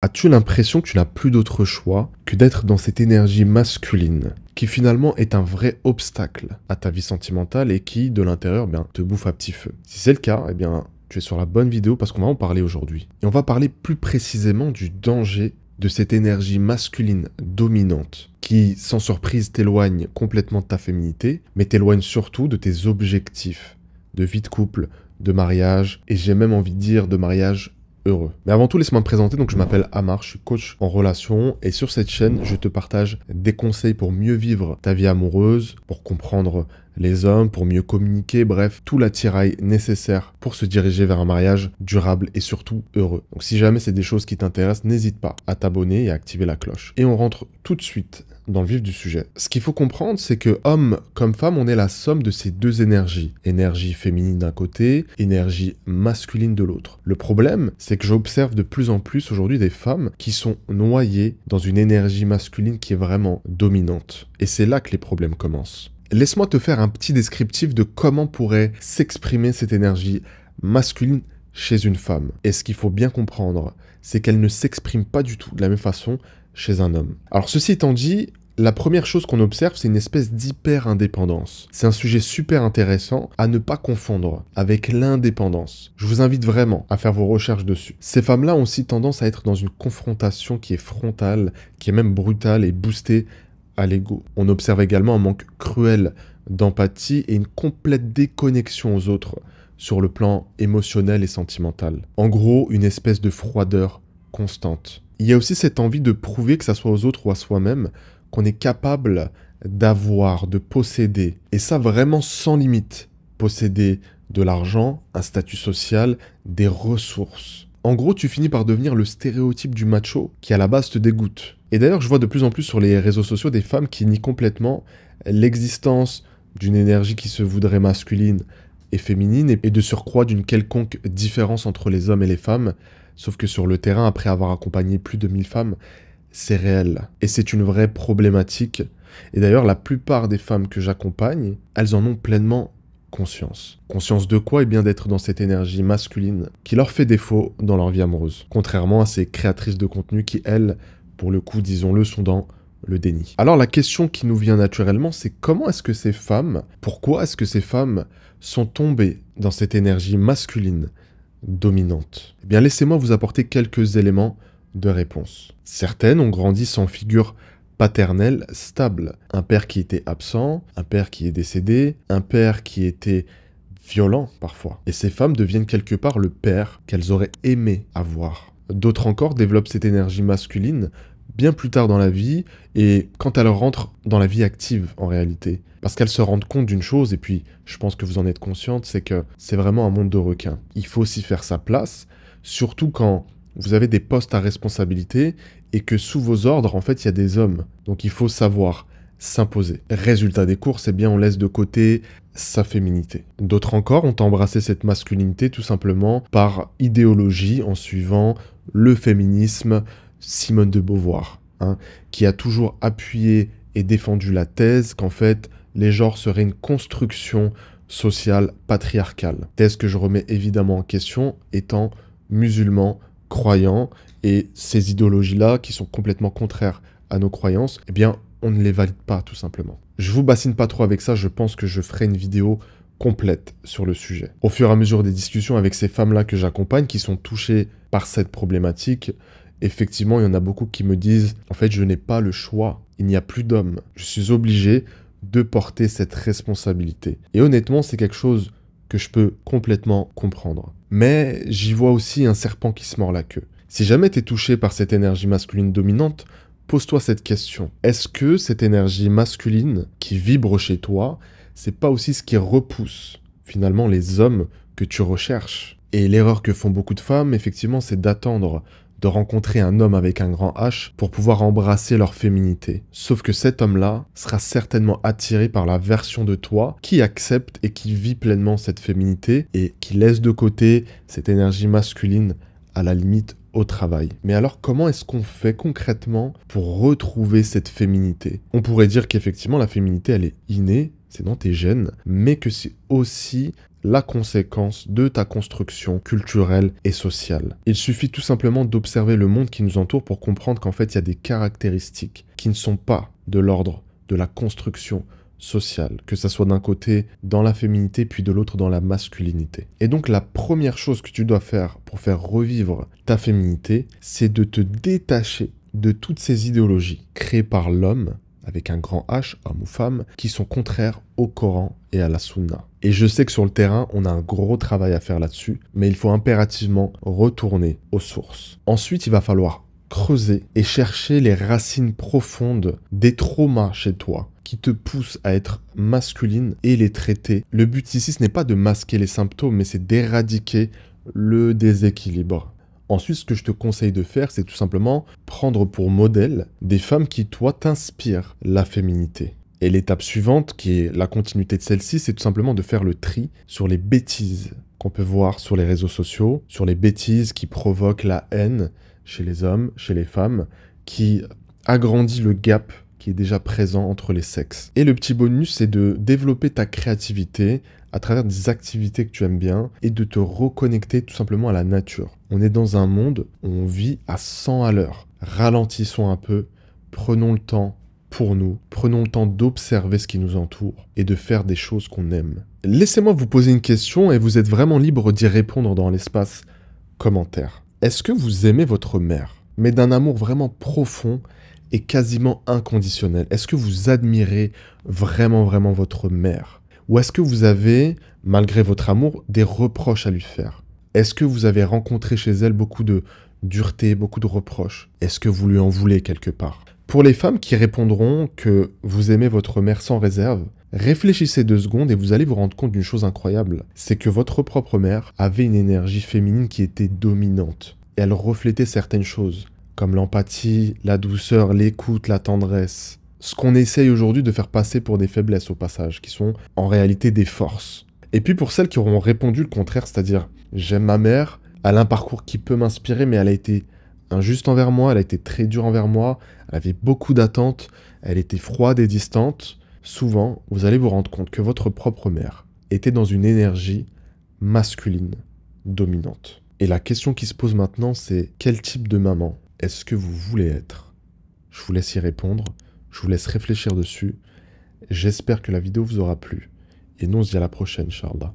As-tu l'impression que tu n'as plus d'autre choix que d'être dans cette énergie masculine qui finalement est un vrai obstacle à ta vie sentimentale et qui, de l'intérieur, eh bien, te bouffe à petit feu Si c'est le cas, eh bien, tu es sur la bonne vidéo parce qu'on va en parler aujourd'hui. Et on va parler plus précisément du danger de cette énergie masculine dominante qui, sans surprise, t'éloigne complètement de ta féminité, mais t'éloigne surtout de tes objectifs de vie de couple, de mariage, et j'ai même envie de dire de mariage mais avant tout, laisse-moi me présenter. Donc, je m'appelle Amar, je suis coach en relation et sur cette chaîne, je te partage des conseils pour mieux vivre ta vie amoureuse, pour comprendre les hommes, pour mieux communiquer, bref, tout l'attirail nécessaire pour se diriger vers un mariage durable et surtout heureux. Donc si jamais c'est des choses qui t'intéressent, n'hésite pas à t'abonner et à activer la cloche. Et on rentre tout de suite dans le vif du sujet. Ce qu'il faut comprendre, c'est que homme comme femme, on est la somme de ces deux énergies. Énergie féminine d'un côté, énergie masculine de l'autre. Le problème, c'est que j'observe de plus en plus aujourd'hui des femmes qui sont noyées dans une énergie masculine qui est vraiment dominante. Et c'est là que les problèmes commencent. Laisse-moi te faire un petit descriptif de comment pourrait s'exprimer cette énergie masculine chez une femme. Et ce qu'il faut bien comprendre, c'est qu'elle ne s'exprime pas du tout de la même façon chez un homme. Alors ceci étant dit, la première chose qu'on observe, c'est une espèce d'hyper-indépendance. C'est un sujet super intéressant à ne pas confondre avec l'indépendance. Je vous invite vraiment à faire vos recherches dessus. Ces femmes-là ont aussi tendance à être dans une confrontation qui est frontale, qui est même brutale et boostée à l'ego. On observe également un manque cruel d'empathie et une complète déconnexion aux autres sur le plan émotionnel et sentimental. En gros, une espèce de froideur constante. Il y a aussi cette envie de prouver que ça soit aux autres ou à soi-même qu'on est capable d'avoir, de posséder, et ça vraiment sans limite, posséder de l'argent, un statut social, des ressources. En gros, tu finis par devenir le stéréotype du macho qui à la base te dégoûte. Et d'ailleurs, je vois de plus en plus sur les réseaux sociaux des femmes qui nient complètement l'existence d'une énergie qui se voudrait masculine et féminine, et de surcroît d'une quelconque différence entre les hommes et les femmes. Sauf que sur le terrain, après avoir accompagné plus de 1000 femmes, c'est réel. Et c'est une vraie problématique. Et d'ailleurs, la plupart des femmes que j'accompagne, elles en ont pleinement conscience. Conscience de quoi Eh bien d'être dans cette énergie masculine qui leur fait défaut dans leur vie amoureuse. Contrairement à ces créatrices de contenu qui, elles, pour le coup, disons-le, sont dans le déni. Alors la question qui nous vient naturellement, c'est comment est-ce que ces femmes, pourquoi est-ce que ces femmes sont tombées dans cette énergie masculine dominante Eh bien laissez-moi vous apporter quelques éléments de réponse. Certaines ont grandi sans figure paternelle stable. Un père qui était absent, un père qui est décédé, un père qui était violent parfois. Et ces femmes deviennent quelque part le père qu'elles auraient aimé avoir. D'autres encore développent cette énergie masculine bien plus tard dans la vie et quand elles rentrent dans la vie active en réalité. Parce qu'elles se rendent compte d'une chose, et puis je pense que vous en êtes consciente, c'est que c'est vraiment un monde de requins. Il faut s'y faire sa place, surtout quand vous avez des postes à responsabilité et que sous vos ordres, en fait, il y a des hommes. Donc il faut savoir s'imposer. Résultat des courses, eh bien on laisse de côté sa féminité. D'autres encore ont embrassé cette masculinité tout simplement par idéologie en suivant le féminisme Simone de Beauvoir, hein, qui a toujours appuyé et défendu la thèse qu'en fait les genres seraient une construction sociale patriarcale. Thèse que je remets évidemment en question étant musulman croyants et ces idéologies-là qui sont complètement contraires à nos croyances, eh bien, on ne les valide pas tout simplement. Je vous bassine pas trop avec ça, je pense que je ferai une vidéo complète sur le sujet. Au fur et à mesure des discussions avec ces femmes-là que j'accompagne qui sont touchées par cette problématique, effectivement, il y en a beaucoup qui me disent en fait, je n'ai pas le choix, il n'y a plus d'hommes. Je suis obligé de porter cette responsabilité. Et honnêtement, c'est quelque chose que je peux complètement comprendre. Mais j'y vois aussi un serpent qui se mord la queue. Si jamais tu es touché par cette énergie masculine dominante, pose-toi cette question. Est-ce que cette énergie masculine qui vibre chez toi, c'est pas aussi ce qui repousse finalement les hommes que tu recherches Et l'erreur que font beaucoup de femmes, effectivement, c'est d'attendre de rencontrer un homme avec un grand H pour pouvoir embrasser leur féminité. Sauf que cet homme-là sera certainement attiré par la version de toi qui accepte et qui vit pleinement cette féminité et qui laisse de côté cette énergie masculine à la limite au travail. Mais alors comment est-ce qu'on fait concrètement pour retrouver cette féminité On pourrait dire qu'effectivement la féminité elle est innée, c'est dans tes gènes, mais que c'est aussi la conséquence de ta construction culturelle et sociale. Il suffit tout simplement d'observer le monde qui nous entoure pour comprendre qu'en fait, il y a des caractéristiques qui ne sont pas de l'ordre de la construction sociale, que ça soit d'un côté dans la féminité puis de l'autre dans la masculinité. Et donc la première chose que tu dois faire pour faire revivre ta féminité, c'est de te détacher de toutes ces idéologies créées par l'homme avec un grand H, homme ou femme, qui sont contraires au Coran et à la Sunna. Et je sais que sur le terrain, on a un gros travail à faire là-dessus, mais il faut impérativement retourner aux sources. Ensuite, il va falloir creuser et chercher les racines profondes des traumas chez toi qui te poussent à être masculine et les traiter. Le but ici, ce n'est pas de masquer les symptômes, mais c'est d'éradiquer le déséquilibre. Ensuite, ce que je te conseille de faire, c'est tout simplement prendre pour modèle des femmes qui, toi, t'inspirent la féminité. Et l'étape suivante, qui est la continuité de celle-ci, c'est tout simplement de faire le tri sur les bêtises qu'on peut voir sur les réseaux sociaux, sur les bêtises qui provoquent la haine chez les hommes, chez les femmes, qui agrandit le gap qui est déjà présent entre les sexes. Et le petit bonus, c'est de développer ta créativité à travers des activités que tu aimes bien et de te reconnecter tout simplement à la nature. On est dans un monde où on vit à 100 à l'heure. Ralentissons un peu, prenons le temps pour nous, prenons le temps d'observer ce qui nous entoure et de faire des choses qu'on aime. Laissez-moi vous poser une question et vous êtes vraiment libre d'y répondre dans l'espace commentaire. Est-ce que vous aimez votre mère, mais d'un amour vraiment profond est quasiment inconditionnel Est-ce que vous admirez vraiment, vraiment votre mère Ou est-ce que vous avez, malgré votre amour, des reproches à lui faire Est-ce que vous avez rencontré chez elle beaucoup de dureté, beaucoup de reproches Est-ce que vous lui en voulez quelque part Pour les femmes qui répondront que vous aimez votre mère sans réserve, Réfléchissez deux secondes et vous allez vous rendre compte d'une chose incroyable, c'est que votre propre mère avait une énergie féminine qui était dominante. Elle reflétait certaines choses comme l'empathie, la douceur, l'écoute, la tendresse. Ce qu'on essaye aujourd'hui de faire passer pour des faiblesses au passage, qui sont en réalité des forces. Et puis pour celles qui auront répondu le contraire, c'est-à-dire j'aime ma mère, elle a un parcours qui peut m'inspirer, mais elle a été injuste envers moi, elle a été très dure envers moi, elle avait beaucoup d'attentes, elle était froide et distante, souvent vous allez vous rendre compte que votre propre mère était dans une énergie masculine dominante. Et la question qui se pose maintenant, c'est quel type de maman est-ce que vous voulez être Je vous laisse y répondre, je vous laisse réfléchir dessus. J'espère que la vidéo vous aura plu. Et nous, on se à la prochaine, Charles.